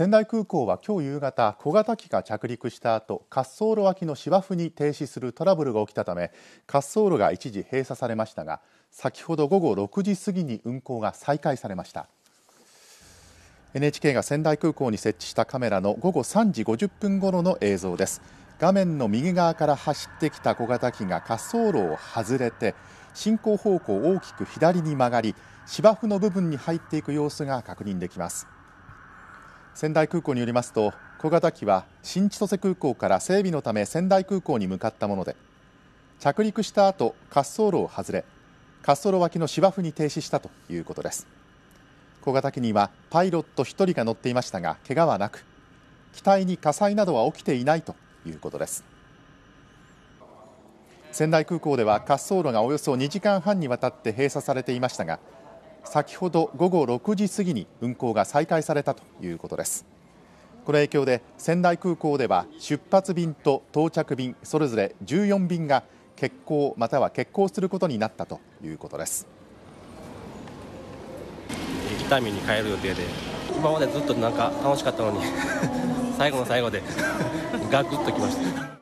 仙台空港は今日夕方小型機が着陸した後滑走路脇の芝生に停止するトラブルが起きたため滑走路が一時閉鎖されましたが先ほど午後6時過ぎに運航が再開されました NHK が仙台空港に設置したカメラの午後3時50分頃の映像です画面の右側から走ってきた小型機が滑走路を外れて進行方向を大きく左に曲がり芝生の部分に入っていく様子が確認できます仙台空港によりますと小型機は新千歳空港から整備のため仙台空港に向かったもので着陸した後滑走路を外れ滑走路脇の芝生に停止したということです小型機にはパイロット1人が乗っていましたが怪我はなく機体に火災などは起きていないということです仙台空港では滑走路がおよそ2時間半にわたって閉鎖されていましたが先ほど午後6時過ぎに運航が再開されたということですこの影響で仙台空港では出発便と到着便それぞれ14便が欠航または欠航することになったということです北見に帰る予定で今までずっとなんか楽しかったのに 最後の最後で ガクッときました